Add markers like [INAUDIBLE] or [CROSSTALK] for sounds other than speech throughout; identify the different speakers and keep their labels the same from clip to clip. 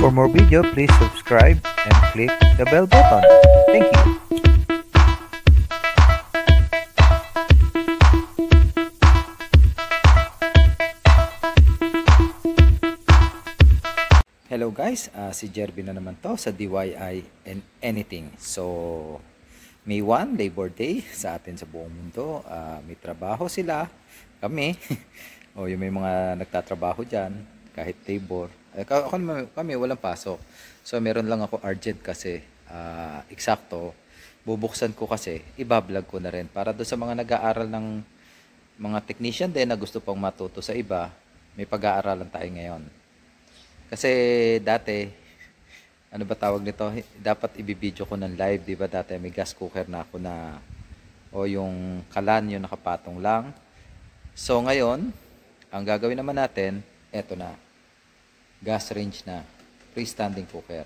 Speaker 1: For more video, please subscribe and click the bell button. Thank you. Hello guys, uh, si Jerby na naman to sa DIY and Anything. So, May 1, Labor Day sa atin sa buong mundo. Uh, may trabaho sila, kami, [LAUGHS] o oh, yung may mga nagtatrabaho dyan, kahit labor. Eh, kami, kami walang pasok. So meron lang ako urgent kasi uh, eksakto. Bubuksan ko kasi, ibablog ko na rin para do sa mga nag-aaral ng mga technician din na gusto pang matuto sa iba, may pag-aaralan tayo ngayon. Kasi dati, ano ba tawag nito? Dapat ibibideo ko ng live, di ba? Dati may gas cooker na ako na o yung kalan yung nakapatong lang. So ngayon, ang gagawin naman natin, eto na gas range na freestanding cooker.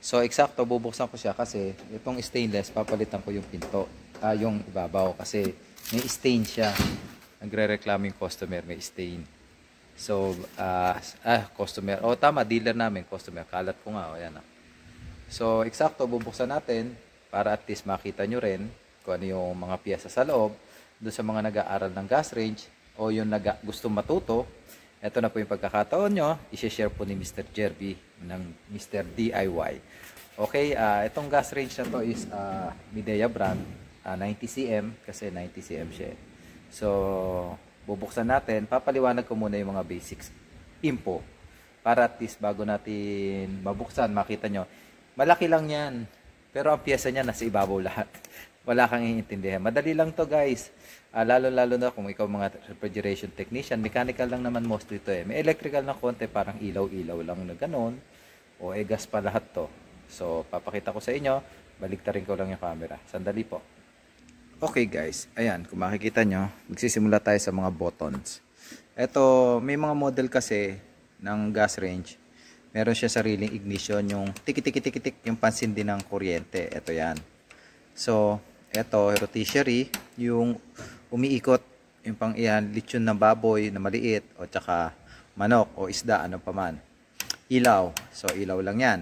Speaker 1: So, eksakto, bubuksan ko siya kasi itong stainless, papalitan ko yung pinto, ah, yung ibabaw kasi may stain siya. Nagre-reklamo customer, may stain. So, uh, ah, customer, o oh, tama, dealer namin, customer, kalat ko nga, o oh, yan ah. So, eksakto, bubuksan natin para at least makita nyo rin kung ano yung mga piyesa sa loob doon sa mga nag-aaral ng gas range o yung nag gusto matuto ito na po yung pagkakataon nyo. I-share po ni Mr. Jerby ng Mr. DIY. Okay, uh, itong gas range na to is uh, ah, Midea brand. Uh, ah, 90cm kasi 90cm siya. Eh. So, bubuksan natin. Papaliwanag ko muna yung mga basics info. Para at least bago natin mabuksan, makita nyo. Malaki lang yan. Pero ang piyesa niya nasa ibabaw lahat wala kang iintindihan. Madali lang to guys. Uh, Lalo-lalo na kung ikaw mga refrigeration technician, mechanical lang naman most to eh. May electrical na konti, parang ilaw-ilaw lang na ganun. O eh, gas pa lahat to. So, papakita ko sa inyo. Baliktarin ko lang yung camera. Sandali po. Okay guys, ayan, kung makikita nyo, magsisimula tayo sa mga buttons. Ito, may mga model kasi ng gas range. Meron siya sariling ignition, yung tiki-tiki-tiki-tik, yung pansin din ng kuryente. Ito yan. So, ito, rotisserie, yung umiikot, yung pang iyan, lechon na baboy na maliit, o tsaka manok, o isda, ano pa man. Ilaw. So, ilaw lang yan.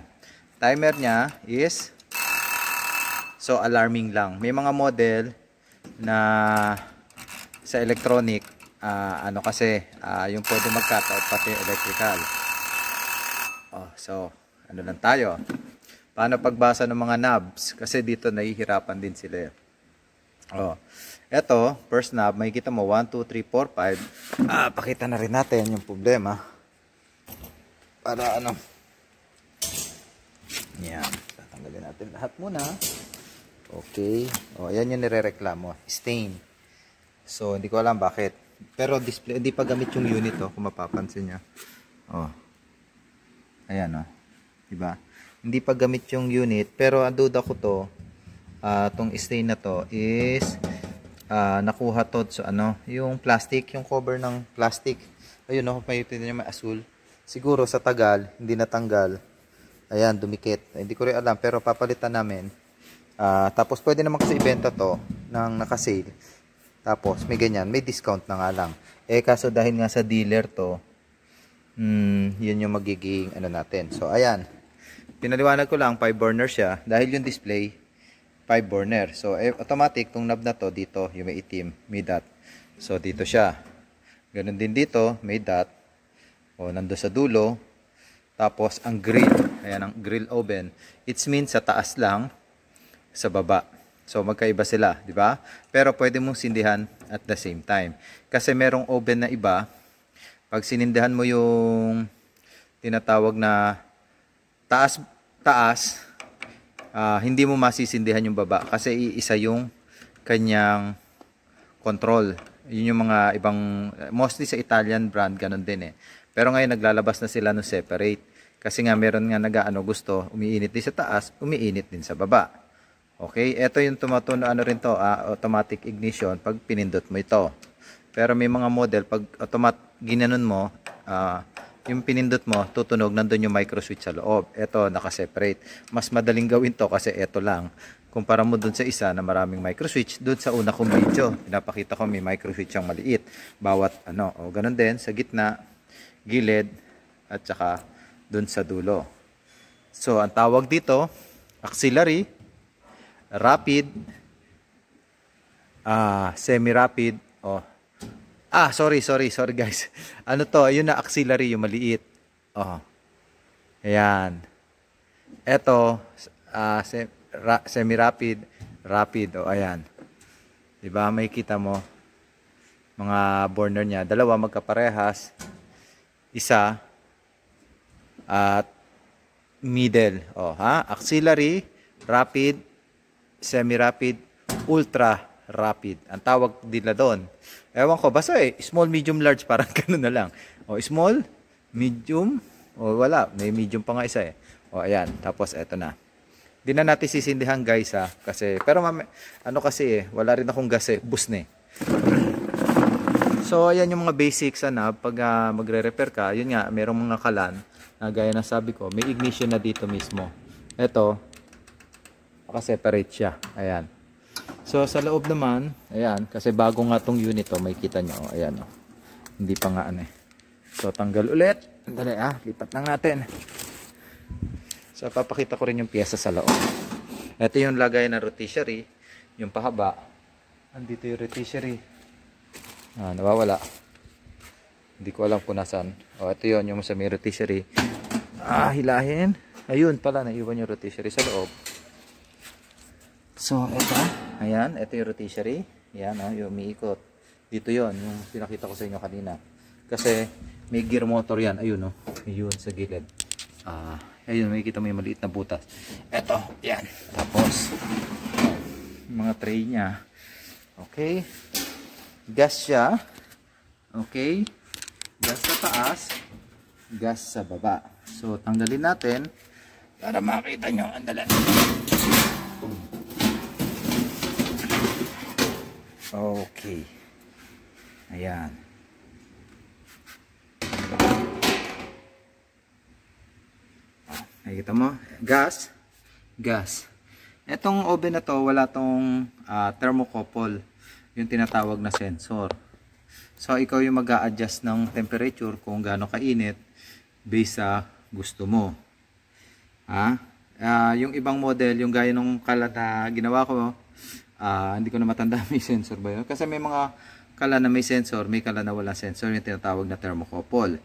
Speaker 1: Timer niya is, so alarming lang. May mga model na sa electronic, uh, ano kasi, uh, yung pwede out pati electrical. Oh, so, ano lang tayo. Paano pagbasa ng mga knobs? Kasi dito nahihirapan din sila. Eh. Oh. Ito, first knob, may kita mo 1, 2, 3, 4, 5. Ah, pakita na rin natin yung problema. Para ano. Yan. Tatanggalin natin lahat muna. Okay. Oh, ayan yung nirereklamo. Stain. So, hindi ko alam bakit. Pero display, hindi pa gamit yung unit oh, kung mapapansin niya. Oh. Ayan oh. Diba? Hindi pa gamit yung unit, pero ang duda ko to, uh, tong stain na to is uh, nakuha to so ano, yung plastic, yung cover ng plastic. Ayun, no, may tinan may asul. Siguro sa tagal, hindi natanggal. Ayan, dumikit. Hindi ko rin alam, pero papalitan namin. Uh, tapos pwede naman kasi ibenta to ng nakasale. Tapos may ganyan, may discount na nga lang. Eh kaso dahil nga sa dealer to, mm, yun yung magiging ano natin. So ayan, pinaliwanag ko lang, 5 burner siya. Dahil yung display, 5 burner. So, eh, automatic, itong knob na to, dito, yung may itim, may dot. So, dito siya. Ganun din dito, may dot. O, nando sa dulo. Tapos, ang grill. Ayan, ang grill oven. It's means sa taas lang, sa baba. So, magkaiba sila, di ba? Pero, pwede mong sindihan at the same time. Kasi, merong oven na iba. Pag sinindihan mo yung tinatawag na taas, taas, uh, hindi mo masisindihan yung baba kasi iisa yung kanyang control. Yun yung mga ibang, mostly sa Italian brand, ganun din eh. Pero ngayon naglalabas na sila no separate. Kasi nga meron nga nag nagaano gusto, umiinit din sa taas, umiinit din sa baba. Okay, ito yung tumatuno ano rin to, ah, automatic ignition pag pinindot mo ito. Pero may mga model pag automatic ginanon mo, ah, yung pinindot mo, tutunog, nandun yung micro switch sa loob. Ito, nakaseparate. Mas madaling gawin to kasi ito lang. Kumpara mo dun sa isa na maraming micro switch, dun sa una kong video, pinapakita ko may micro switch ang maliit. Bawat ano, o ganun din, sa gitna, gilid, at saka dun sa dulo. So, ang tawag dito, auxiliary, rapid, uh, semi-rapid, o Ah, sorry, sorry, sorry guys. [LAUGHS] Ano to? Ayun na axillary, yung maliit. Oh. Ayan. Ito, uh, ah, sem ra semi-rapid, rapid. Oh, ayan. 'Di ba? May kita mo mga burner niya. Dalawa magkaparehas. Isa at middle. Oh, ha? Axillary, rapid, semi-rapid, ultra Rapid. Ang tawag nila doon. Ewan ko, basta eh, small, medium, large, [LAUGHS] parang ganun na lang. O small, medium, o wala, may medium pa nga isa eh. O ayan, tapos eto na. Di na natin sisindihan guys ha, kasi, pero mami, ano kasi eh, wala rin akong gas eh, bus na eh. So ayan yung mga basics na ano, pag uh, magre-repair ka, yun nga, merong mga kalan, na gaya na sabi ko, may ignition na dito mismo. Eto, separate siya. Ayan. So sa loob naman, ayan, kasi bago nga tong unit oh, may kita nyo, oh, ayan oh. Hindi pa nga ano eh. So tanggal ulit. Dali ah, lipat lang natin. So papakita ko rin yung piyesa sa loob. Ito yung lagay ng rotisserie, yung pahaba. Andito yung rotisserie. Ah, nawawala. Hindi ko alam kung nasaan. Oh, ito yon yung sa may rotisserie. Ah, hilahin. Ayun pala, naiwan yung rotisserie sa loob. So, ito. Ayan, ito yung rotisserie. Ayan, oh, yung umiikot. Dito yon yung pinakita ko sa inyo kanina. Kasi, may gear motor yan. Ayun, oh. Ayun, sa gilid. Ah, ayun, makikita mo yung maliit na butas. Ito, yan. Tapos, mga tray niya. Okay. Gas siya. Okay. Gas sa taas. Gas sa baba. So, tanggalin natin para makita nyo. dalan. Okay. Ayan. Nakikita mo? Gas. Gas. Itong oven na to, wala tong uh, thermocouple. Yung tinatawag na sensor. So, ikaw yung mag adjust ng temperature kung gaano kainit based sa gusto mo. Ha? Uh, yung ibang model, yung gaya nung kalat ginawa ko, uh, hindi ko na matanda [LAUGHS] may sensor ba yun kasi may mga kala na may sensor may kala na wala sensor yung tinatawag na thermocouple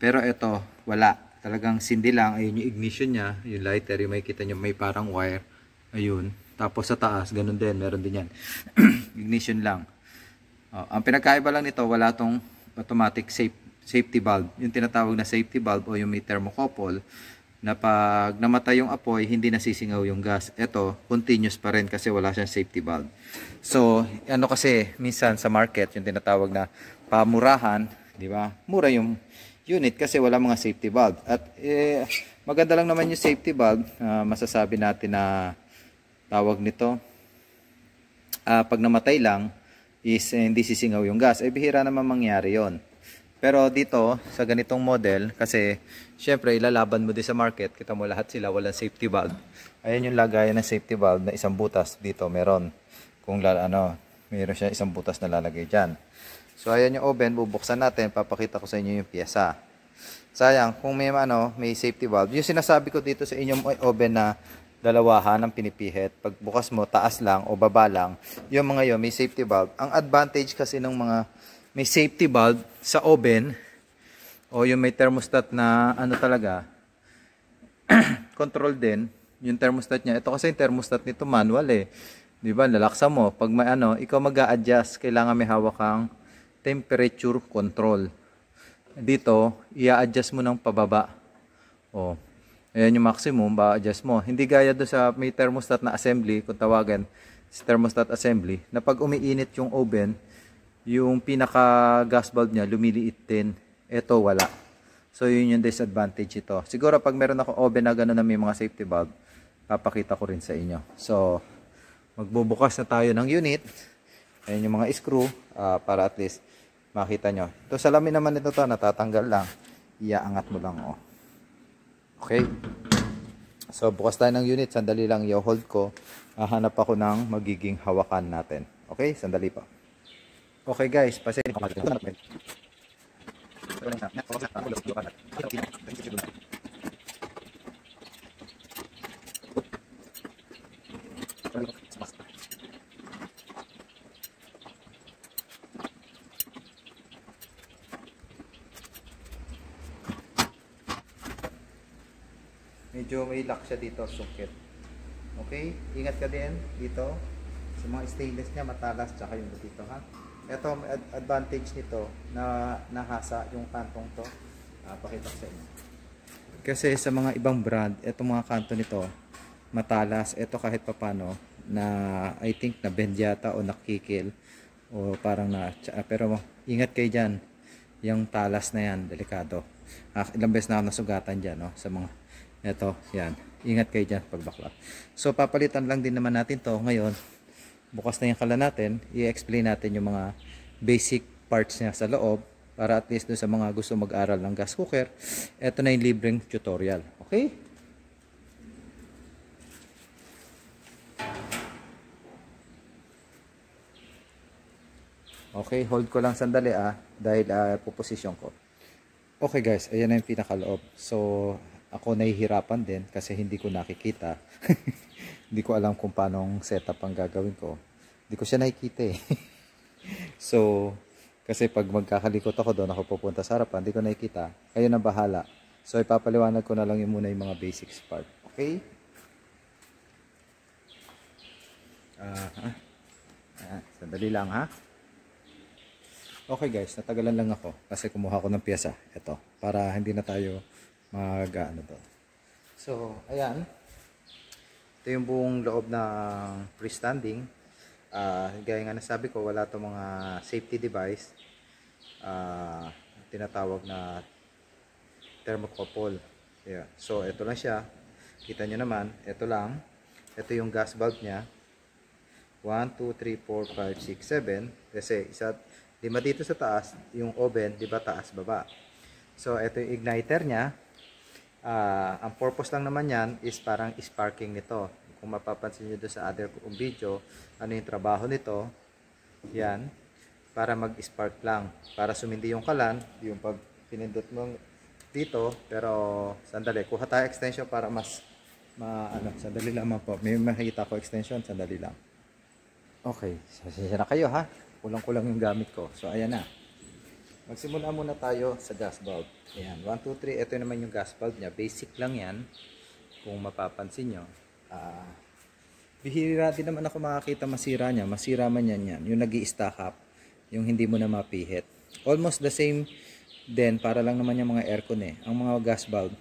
Speaker 1: pero ito wala talagang sindi lang ayun yung ignition niya yung lighter yung makikita nyo may parang wire ayun tapos sa taas ganun din meron din yan [CLEARS THROAT] ignition lang oh, ang pinakaiba lang nito wala tong automatic safe, safety valve yung tinatawag na safety valve o yung may thermocouple na pag namatay yung apoy, hindi nasisingaw yung gas. Ito, continuous pa rin kasi wala siyang safety valve. So, ano kasi, minsan sa market, yung tinatawag na pamurahan, di ba? Mura yung unit kasi wala mga safety valve. At eh, maganda lang naman yung safety valve, uh, masasabi natin na tawag nito, uh, pag namatay lang, is eh, hindi sisingaw yung gas. Eh, bihira naman mangyari yon pero dito, sa ganitong model, kasi syempre ilalaban mo din sa market, kita mo lahat sila walang safety valve. Ayan yung lagay ng safety valve na isang butas dito meron. Kung lala, ano, meron siya isang butas na lalagay dyan. So ayan yung oven, bubuksan natin, papakita ko sa inyo yung piyesa. Sayang, kung may ano, may safety valve. Yung sinasabi ko dito sa inyong oven na dalawahan ang pinipihit. Pag bukas mo, taas lang o baba lang. Yung mga yun, may safety valve. Ang advantage kasi ng mga may safety valve sa oven o yung may thermostat na ano talaga [CLEARS THROAT] control din yung thermostat niya. Ito kasi yung thermostat nito manual eh. 'Di ba? Lalaksa mo pag may ano, ikaw mag-a-adjust, kailangan may hawak kang temperature control. Dito, ia-adjust mo ng pababa. Oh. Ayan yung maximum, ba-adjust mo. Hindi gaya do sa may thermostat na assembly, kung tawagan, thermostat assembly, na pag umiinit yung oven, yung pinaka gas bulb niya lumiliit din. Ito wala. So yun yung disadvantage ito. Siguro pag meron ako oven na gano'n na may mga safety valve, papakita ko rin sa inyo. So magbubukas na tayo ng unit. Ayan yung mga screw uh, para at least makita nyo. Ito salamin naman nito to, natatanggal lang. Iaangat mo lang oh. Okay. So bukas tayo ng unit, sandali lang i-hold ko. Hahanap ako ng magiging hawakan natin. Okay, sandali pa. Okay guys, pasensya na kayo. Medyo may lock siya dito, socket. Okay? Ingat ka din dito. Sa mga stainless niya, matalas, tsaka yung dito ha. Ito, advantage nito na nahasa yung kantong to. Uh, pakita ko sa inyo. Kasi sa mga ibang brand, eto mga kanto nito, matalas. Ito kahit papano, na I think na bend yata o nakikil o parang na pero ingat kayo diyan yung talas na yan delikado ah, ilang beses na ako nasugatan diyan no sa mga eto yan ingat kayo diyan pag bakla so papalitan lang din naman natin to ngayon bukas na yung kala natin, i-explain natin yung mga basic parts niya sa loob para at least doon sa mga gusto mag-aral ng gas cooker, eto na yung libreng tutorial. Okay? Okay, hold ko lang sandali ah, dahil ah, puposisyon ko. Okay guys, ayan na yung pinakaloob. So, ako nahihirapan din kasi hindi ko nakikita. [LAUGHS] Hindi ko alam kung paano setup ang gagawin ko. Hindi ko siya nakikita eh. [LAUGHS] so, kasi pag magkakalikot ako doon, ako pupunta sa harapan, hindi ko nakikita. Kayo na bahala. So, ipapaliwanag ko na lang yung muna yung mga basics part. Okay? Ah, uh, ah, sandali lang ha. Okay guys, natagalan lang ako kasi kumuha ko ng pyesa. Ito, para hindi na tayo mag ano to. So, ayan. Ito yung buong loob ng freestanding. Uh, gaya nga nasabi ko, wala itong mga safety device. Uh, tinatawag na thermocouple. Yeah. So, ito lang siya. Kita nyo naman, ito lang. Ito yung gas valve niya. 1, 2, 3, 4, 5, 6, 7. Kasi isa, lima dito sa taas, yung oven, diba taas, baba. So, ito yung igniter niya uh, ang purpose lang naman yan is parang sparking nito kung mapapansin nyo doon sa other kong video ano yung trabaho nito yan para mag spark lang para sumindi yung kalan yung pag pinindot mo dito pero sandali kuha tayo extension para mas ma ano sandali lang po may makikita ko extension sandali lang okay sasensya na kayo ha kulang kulang yung gamit ko so ayan na Magsimula muna tayo sa gas valve. Ayan, 1, 2, 3. Ito naman yung gas valve niya. Basic lang yan. Kung mapapansin nyo. Uh, bihira din naman ako makakita masira niya. Masira man yan yan. Yung nag stack up. Yung hindi mo na mapihit. Almost the same din. Para lang naman yung mga aircon eh. Ang mga gas valve.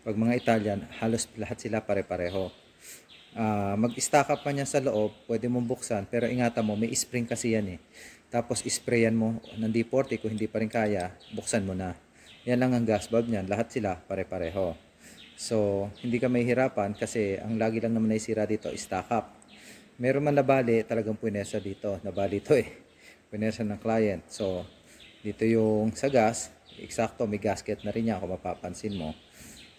Speaker 1: Pag mga Italian, halos lahat sila pare-pareho. Uh, ah, mag stack up pa niya sa loob. Pwede mong buksan. Pero ingatan mo, may spring kasi yan eh. Tapos isprayan mo ng D40 kung hindi pa rin kaya, buksan mo na. Yan lang ang gas valve niyan, lahat sila pare-pareho. So, hindi ka mahihirapan kasi ang lagi lang naman naisira dito is stack up. Meron man nabali, talagang puwersa dito. Nabali to eh. Puwersa ng client. So, dito yung sa gas, eksakto may gasket na rin yan kung mapapansin mo.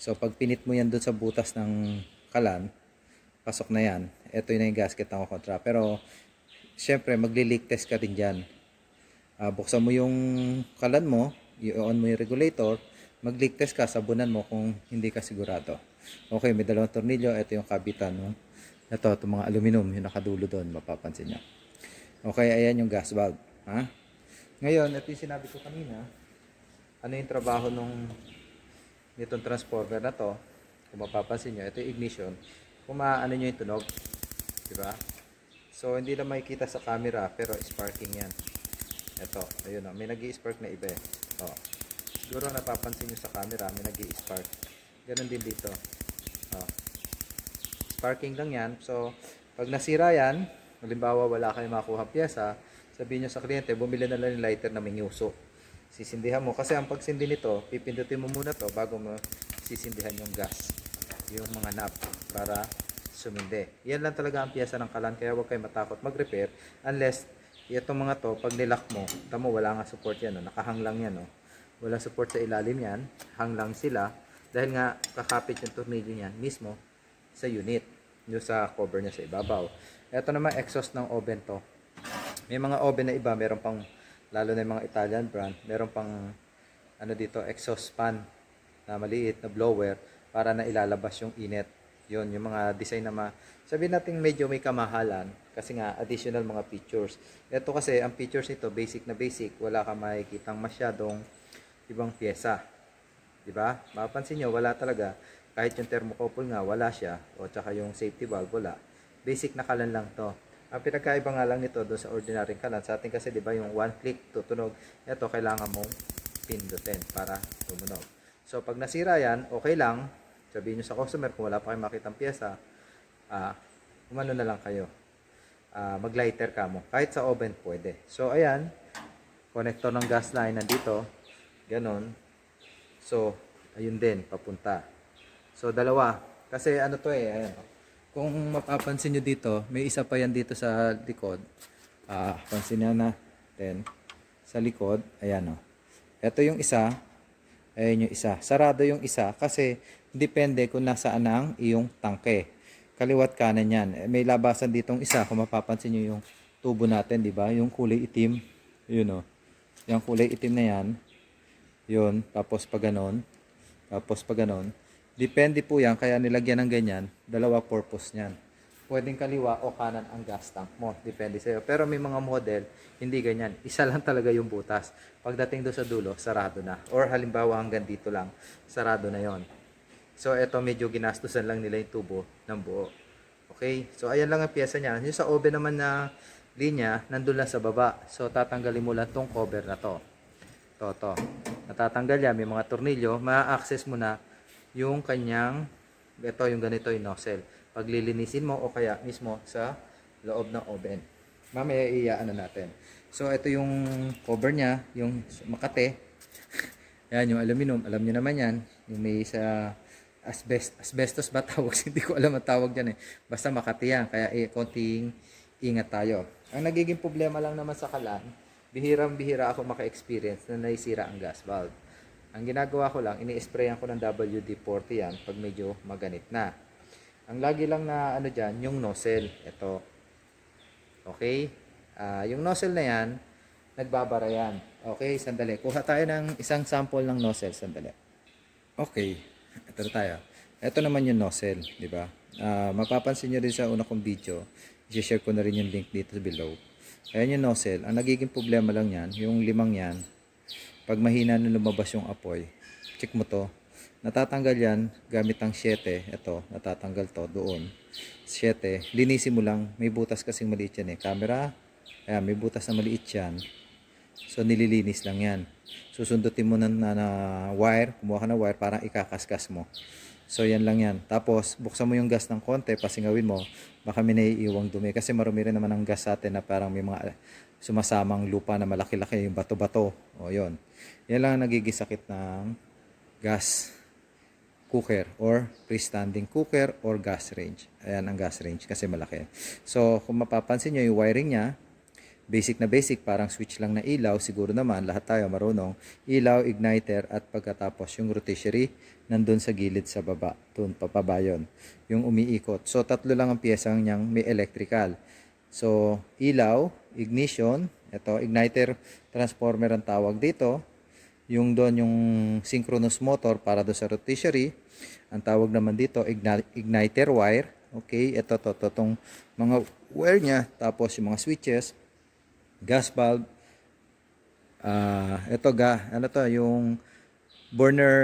Speaker 1: So, pag pinit mo yan doon sa butas ng kalan, pasok na yan. Ito yun na yung gasket ng kontra. Pero, syempre magli-leak test ka din dyan. Uh, buksan mo yung kalan mo, i-on mo yung regulator, mag-leak test ka, sabunan mo kung hindi ka sigurado. Okay, may dalawang tornilyo, ito yung kabitan No? Ito, itong mga aluminum, yung nakadulo doon, mapapansin nyo. Okay, ayan yung gas valve. Ha? Ngayon, ito yung sinabi ko kanina, ano yung trabaho nung nitong transformer na to kung mapapansin nyo, ito yung ignition kung maaano nyo yung tunog diba? So, hindi na makikita sa camera, pero sparking yan. Ito, ayun oh, May nag i spark na iba eh. O. Oh. Siguro napapansin niyo sa camera, may nag i spark Ganun din dito. Oh. Sparking lang yan. So, pag nasira yan, halimbawa wala kayong makuha piyesa, sabihin niyo sa kliyente, bumili na lang ng lighter na may nyuso. Sisindihan mo. Kasi ang pagsindi nito, pipindutin mo muna to bago mo sisindihan yung gas. Yung mga knob. Para sumindi. Yan lang talaga ang piyesa ng kalan kaya huwag kayong matakot mag-repair unless itong mga to pag nilak mo, tamo wala nga support yan, no? nakahang lang yan. No? Wala support sa ilalim yan, hanglang sila dahil nga kakapit yung tornilyo niyan mismo sa unit, yung sa cover niya sa ibabaw. Ito naman exhaust ng oven to. May mga oven na iba, meron pang lalo na yung mga Italian brand, meron pang ano dito, exhaust fan na maliit na blower para na ilalabas yung init yon yung mga design na ma sabihin natin medyo may kamahalan kasi nga additional mga features ito kasi ang features nito basic na basic wala ka makikitang masyadong ibang pyesa di ba mapapansin niyo wala talaga kahit yung thermocouple nga wala siya o tsaka yung safety valve wala basic na kalan lang to ang pinagkaiba nga lang nito doon sa ordinary kalan sa atin kasi di ba yung one click tutunog ito kailangan mong pindutin para tumunog so pag nasira yan okay lang Sabihin nyo sa customer kung wala pa kayong makitang piyesa uh, ah, umano na lang kayo. Uh, mag-lighter ka mo. Kahit sa oven pwede. So, ayan. Connector ng gas line nandito. Ganon. So, ayun din. Papunta. So, dalawa. Kasi ano to eh. Ayan. Kung mapapansin nyo dito, may isa pa yan dito sa likod. Uh, pansin nyo na. Then, sa likod. Ayan o. Oh. Ito yung isa Ayan yung isa. Sarado yung isa kasi depende kung nasaan ang iyong tangke. Kaliwat kanan yan. Eh, may labasan ditong isa kung mapapansin nyo yung tubo natin, di ba? Yung kulay itim. Yun o. Oh. Yung kulay itim na yan. Yun. Tapos pa ganon. Tapos pa ganon. Depende po yan. Kaya nilagyan ng ganyan. Dalawa purpose niyan pwedeng kaliwa o kanan ang gas tank mo. Depende sa'yo. Pero may mga model, hindi ganyan. Isa lang talaga yung butas. Pagdating doon sa dulo, sarado na. Or halimbawa hanggang dito lang, sarado na yon. So, ito medyo ginastusan lang nila yung tubo ng buo. Okay? So, ayan lang ang pyesa niya. Yung sa oven naman na linya, nandun lang sa baba. So, tatanggalin mo lang tong cover na to. To, to. Natatanggal yan. May mga tornilyo. Ma-access mo na yung kanyang, ito yung ganito yung nozzle paglilinisin mo o kaya mismo sa loob ng oven. Mamaya iyaano natin. So ito yung cover niya, yung makate. [LAUGHS] Yan yung aluminum, alam niyo naman yan, yung may sa asbest, asbestos ba tawag? [LAUGHS] Hindi ko alam ang tawag diyan eh. Basta makate yan, kaya eh, konting ingat tayo. Ang nagiging problema lang naman sa kalan, bihirang-bihira ako maka-experience na naisira ang gas valve. Ang ginagawa ko lang, ini-sprayan ko ng WD-40 yan pag medyo maganit na. Ang lagi lang na ano dyan, yung nozzle. Ito. Okay? Uh, yung nozzle na yan, nagbabara yan. Okay, sandali. Kuha tayo ng isang sample ng nozzle. Sandali. Okay. Ito na tayo. Ito naman yung nozzle. di ba? Uh, mapapansin nyo rin sa una kong video. I-share ko na rin yung link dito below. Ayan yung nozzle. Ang nagiging problema lang yan, yung limang yan, pag mahina na lumabas yung apoy, check mo to Natatanggal yan gamit ang 7. Ito, natatanggal to doon. 7. Linisin mo lang. May butas kasing maliit yan eh. Camera, ayan, may butas na maliit yan. So, nililinis lang yan. Susundutin mo na, na, na wire. Kumuha ka na wire, parang ikakaskas mo. So, yan lang yan. Tapos, buksan mo yung gas ng konti, pasingawin mo, baka may naiiwang dumi. Kasi marumi rin naman ang gas atin na parang may mga sumasamang lupa na malaki-laki, yung bato-bato. O, yun. Yan lang ang nagigisakit ng gas cooker or freestanding cooker or gas range. Ayan ang gas range kasi malaki. So, kung mapapansin nyo yung wiring niya, basic na basic, parang switch lang na ilaw. Siguro naman, lahat tayo marunong. Ilaw, igniter, at pagkatapos yung rotisserie nandun sa gilid sa baba. Doon, papaba yun. Yung umiikot. So, tatlo lang ang piyesa niyang may electrical. So, ilaw, ignition, ito, igniter transformer ang tawag dito yung doon yung synchronous motor para do sa rotisserie. Ang tawag naman dito igniter wire. Okay, ito to, to tong mga wire niya tapos yung mga switches, gas valve. Ah, uh, ito ga, ano to yung burner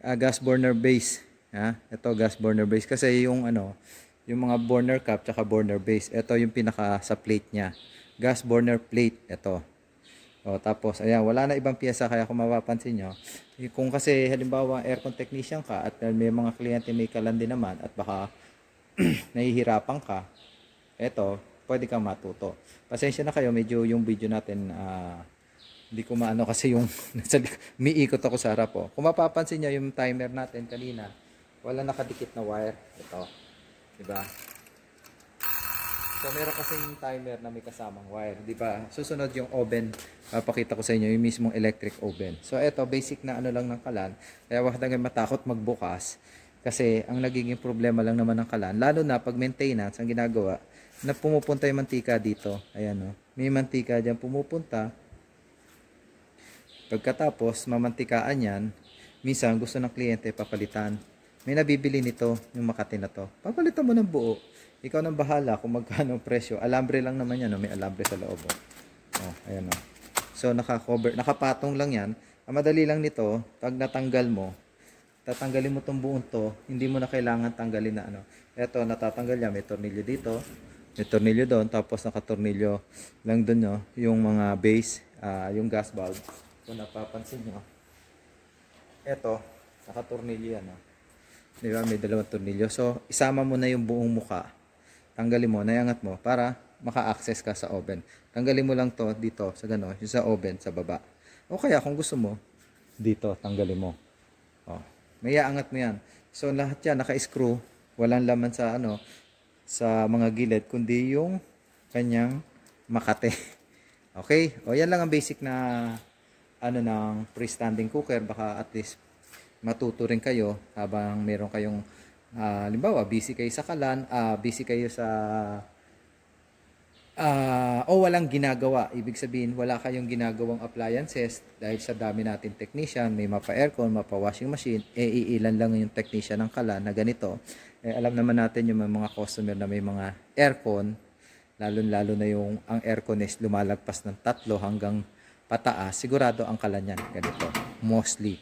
Speaker 1: uh, gas burner base. Ha? Ito gas burner base kasi yung ano, yung mga burner cap tsaka burner base. Ito yung pinaka sa plate niya. Gas burner plate ito. O, tapos, ayan, wala na ibang piyesa kaya kung mapapansin nyo, kung kasi halimbawa aircon technician ka at eh, may mga kliyente may kalandi naman at baka [CLEARS THROAT] nahihirapan ka, eto, pwede kang matuto. Pasensya na kayo, medyo yung video natin, uh, hindi ko maano [LAUGHS] kasi yung, miikot ako sa harap po. Oh. Kung mapapansin nyo yung timer natin kanina, wala nakadikit na wire. Ito, diba? So meron kasing timer na may kasamang wire, di ba? Susunod yung oven, papakita ko sa inyo yung mismong electric oven. So eto, basic na ano lang ng kalan. Kaya wag nang matakot magbukas kasi ang nagiging problema lang naman ng kalan, lalo na pag maintenance ang ginagawa, na pumupunta yung mantika dito. Ayan o. Oh. May mantika diyan pumupunta. Pagkatapos, mamantikaan yan. Minsan, gusto ng kliyente papalitan. May nabibili nito, yung Makati na to. Papalitan mo ng buo. Ikaw nang bahala kung magkano presyo. Alambre lang naman yan. No? May alambre sa loob. Oh. oh ayan o. Oh. So, naka-cover, nakapatong lang yan. Ang madali lang nito, pag natanggal mo, tatanggalin mo itong buong to, hindi mo na kailangan tanggalin na ano. Ito, natatanggal yan. May tornilyo dito. May tornilyo doon. Tapos, nakatornilyo lang doon no? yung mga base, uh, yung gas bulb. Kung napapansin nyo, ito, nakatornilyo yan. No? Diba? May dalawang tornilyo. So, isama mo na yung buong muka tanggalin mo, nayangat mo para maka-access ka sa oven. Tanggalin mo lang to dito sa gano, yung sa oven sa baba. O kaya kung gusto mo, dito tanggalin mo. O, may aangat mo yan. So lahat yan naka-screw, walang laman sa ano sa mga gilid kundi yung kanyang makate. [LAUGHS] okay? O yan lang ang basic na ano ng freestanding cooker baka at least matuto rin kayo habang meron kayong Uh, ah, limbawa, busy kayo sa kalan, uh, busy kayo sa uh, o oh, walang ginagawa. Ibig sabihin, wala kayong ginagawang appliances dahil sa dami natin technician, may mapa-aircon, mapa-washing machine, eh iilan lang yung technician ng kalan na ganito. Eh, alam naman natin yung mga customer na may mga aircon, lalo-lalo na yung ang aircon is lumalagpas ng tatlo hanggang pataas, sigurado ang kalan niyan ganito, mostly.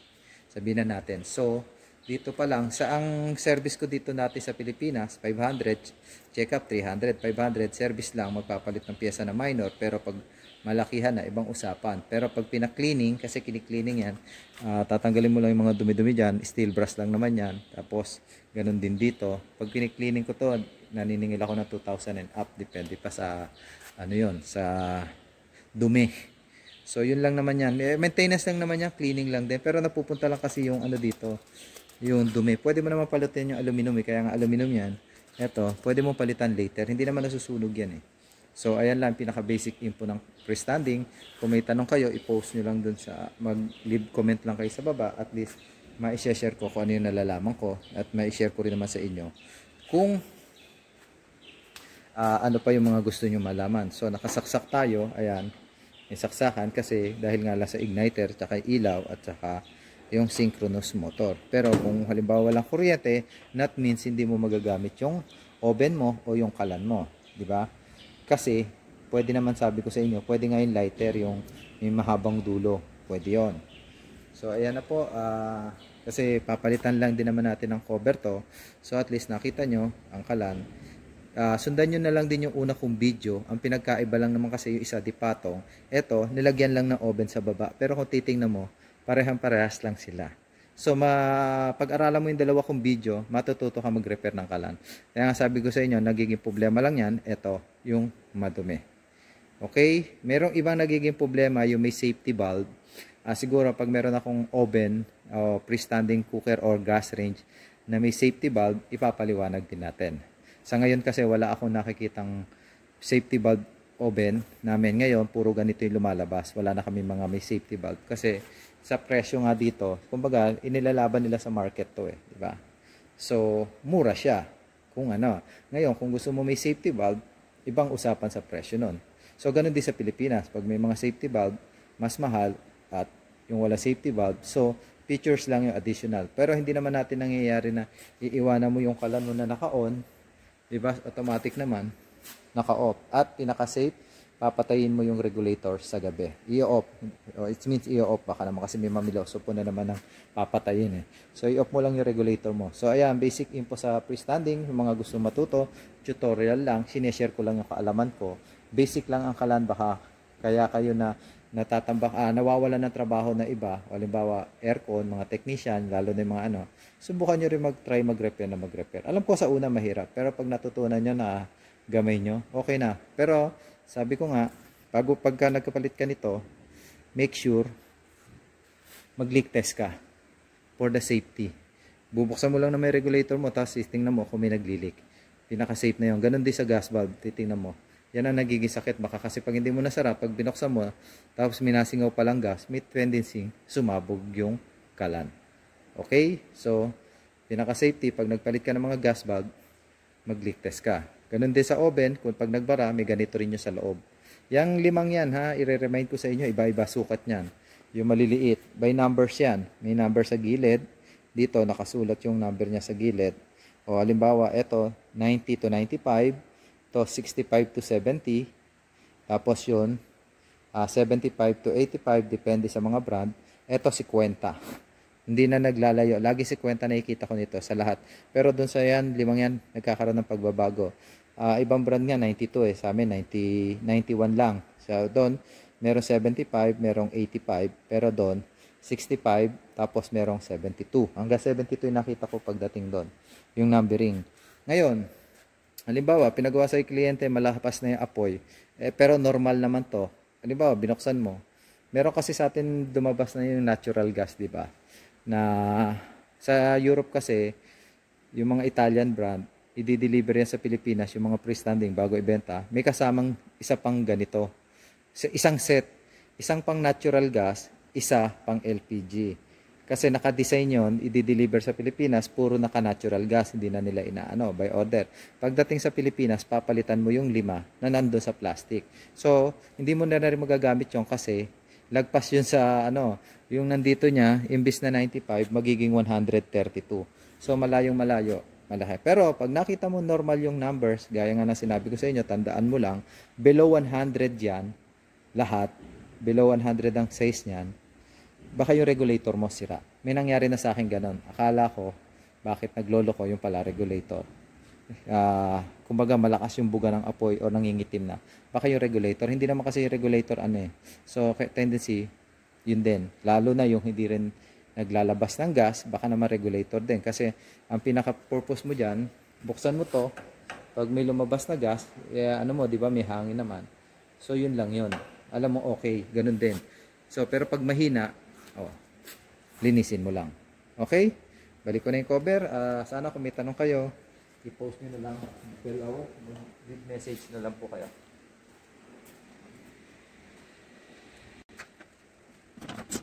Speaker 1: Sabihin na natin. So, dito pa lang sa ang service ko dito natin sa Pilipinas 500 check up 300 500 service lang magpapalit ng piyesa na minor pero pag malakihan na ibang usapan pero pag pina-cleaning kasi kini yan uh, tatanggalin mo lang yung mga dumi-dumi diyan steel brush lang naman yan tapos ganun din dito pag kini-cleaning ko to naniningil ako na 2,000 and up depende pa sa ano yon sa dumi so yun lang naman yan eh, maintenance lang naman yan cleaning lang din pero napupunta lang kasi yung ano dito yung dumi. Pwede mo naman palitan yung aluminum eh. Kaya nga aluminum yan. Ito, pwede mo palitan later. Hindi naman nasusunog yan eh. So, ayan lang pinaka-basic info ng pre-standing. Kung may tanong kayo, i-post nyo lang dun sa mag-leave comment lang kayo sa baba. At least, ma-share ko kung ano yung nalalaman ko. At ma-share ko rin naman sa inyo. Kung uh, ano pa yung mga gusto nyo malaman. So, nakasaksak tayo. Ayan. Yung saksakan kasi dahil nga lang sa igniter, tsaka ilaw, at tsaka yung synchronous motor. Pero kung halimbawa walang kuryente, that means hindi mo magagamit yung oven mo o yung kalan mo, di ba? Kasi pwede naman sabi ko sa inyo, pwede nga yung lighter yung may mahabang dulo, pwede 'yon. So ayan na po, uh, kasi papalitan lang din naman natin ng cover to. So at least nakita nyo ang kalan. Uh, sundan nyo na lang din yung una kong video. Ang pinagkaiba lang naman kasi yung isa di patong. Ito, nilagyan lang ng oven sa baba. Pero kung titingnan mo, parehang-parehas lang sila. So, mapag-aralan mo yung dalawa kong video, matututo ka mag-repair ng kalan. Kaya nga sabi ko sa inyo, nagiging problema lang yan, ito, yung madumi. Okay? Merong ibang nagiging problema, yung may safety valve. Uh, siguro, pag meron akong oven, o freestanding cooker, or gas range, na may safety valve, ipapaliwanag din natin. Sa ngayon kasi, wala akong nakikitang safety valve oven namin ngayon, puro ganito yung lumalabas. Wala na kami mga may safety valve. Kasi, sa presyo nga dito, kumbaga inilalaban nila sa market to eh, di ba? So, mura siya kung ano. Ngayon, kung gusto mo may safety valve, ibang usapan sa presyo nun. So, ganun din sa Pilipinas. Pag may mga safety valve, mas mahal at yung wala safety valve. So, features lang yung additional. Pero hindi naman natin nangyayari na iiwanan mo yung kalan mo na naka-on. Diba? Automatic naman. Naka-off. At pinaka-safe papatayin mo yung regulator sa gabi. I-off. Oh, it means i-off. Baka naman kasi may mamilaw. So, po na naman ng papatayin eh. So, i-off mo lang yung regulator mo. So, ayan. Basic info sa pre-standing. Yung mga gusto matuto, tutorial lang. Sineshare ko lang yung kaalaman ko. Basic lang ang kalan. Baka kaya kayo na natatambak, ah, nawawala ng trabaho na iba, halimbawa aircon, mga technician, lalo na yung mga ano, subukan nyo rin mag-try mag-repair na mag-repair. Alam ko sa una mahirap, pero pag natutunan nyo na gamay nyo, okay na. Pero sabi ko nga, bago pagka nagkapalit ka nito, make sure mag-leak test ka for the safety. Bubuksan mo lang na may regulator mo, tapos tingnan mo kung may nagli-leak. Pinaka-safe na yon. Ganon din sa gas valve, titingnan mo. Yan ang nagiging sakit. Baka kasi pag hindi mo nasara, pag binuksan mo, tapos minasingaw pa lang gas, may tendency sumabog yung kalan. Okay? So, pinaka-safety, pag nagpalit ka ng mga gas valve, mag-leak test ka. Ganun din sa oven, kung pag nagbara, may ganito rin yung sa loob. Yang limang yan ha, i-remind ko sa inyo, iba-iba sukat niyan. Yung maliliit, by numbers yan. May number sa gilid. Dito, nakasulat yung number niya sa gilid. O halimbawa, ito, 90 to 95. to 65 to 70. Tapos yun, uh, ah, 75 to 85, depende sa mga brand. Ito, si 50. Hindi na naglalayo. Lagi si kwenta nakikita ko nito sa lahat. Pero doon sa yan, limang yan, nagkakaroon ng pagbabago. Uh, ibang brand nga, 92 eh. Sa amin, 90, 91 lang. So doon, merong 75, merong 85. Pero doon, 65, tapos merong 72. Hanggang 72 yung nakita ko pagdating doon. Yung numbering. Ngayon, halimbawa, pinagawa sa kliyente, malapas na yung apoy. Eh, pero normal naman to. Halimbawa, binuksan mo. Meron kasi sa atin dumabas na yung natural gas, di ba? na sa Europe kasi yung mga Italian brand i-deliver yan sa Pilipinas yung mga pre-standing bago ibenta may kasamang isa pang ganito isang set isang pang natural gas isa pang LPG kasi naka-design yun i-deliver sa Pilipinas puro naka-natural gas hindi na nila inaano by order pagdating sa Pilipinas papalitan mo yung lima na nandoon sa plastic so hindi mo na rin magagamit yung kasi lagpas yun sa ano, yung nandito niya, imbis na 95, magiging 132. So malayong malayo, malaki. Pero pag nakita mo normal yung numbers, gaya nga na sinabi ko sa inyo, tandaan mo lang, below 100 yan, lahat, below 100 ang size niyan, baka yung regulator mo sira. May nangyari na sa akin ganun. Akala ko, bakit naglolo ko yung pala regulator. Uh, kumbaga malakas yung buga ng apoy o nangingitim na baka yung regulator, hindi naman kasi regulator ano eh. So, tendency, yun din. Lalo na yung hindi rin naglalabas ng gas, baka naman regulator din. Kasi ang pinaka-purpose mo dyan, buksan mo to, pag may lumabas na gas, eh, ano mo, di ba may hangin naman. So, yun lang yun. Alam mo, okay, ganun din. So, pero pag mahina, oh, linisin mo lang. Okay? Balik ko na yung cover. Uh, sana kung may tanong kayo, i-post nyo na lang. below oh, leave message na lang po kayo.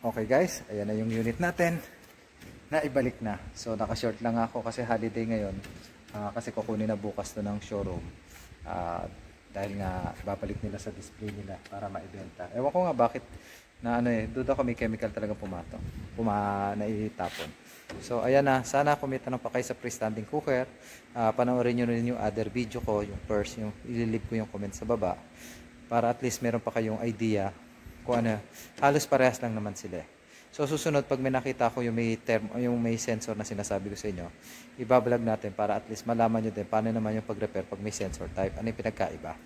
Speaker 1: Okay guys, ayan na yung unit natin na ibalik na. So naka-short lang ako kasi holiday ngayon uh, kasi kukunin na bukas to ng showroom. Uh, dahil nga babalik nila sa display nila para maibenta. Ewan ko nga bakit na ano eh, duda ko may chemical talaga pumato. Puma naitapon. So ayan na, sana kumita ng pa kayo sa freestanding cooker. Uh, panoorin niyo rin yung other video ko, yung first, yung ililip ko yung comment sa baba para at least meron pa kayong idea kung ano, halos parehas lang naman sila. Eh. So susunod pag may nakita ko yung may term yung may sensor na sinasabi ko sa inyo, ibablog natin para at least malaman niyo din paano naman yung pag-repair pag may sensor type, ano yung pinagkaiba.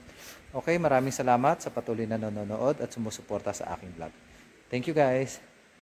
Speaker 1: Okay, maraming salamat sa patuloy na nanonood at sumusuporta sa aking vlog. Thank you guys.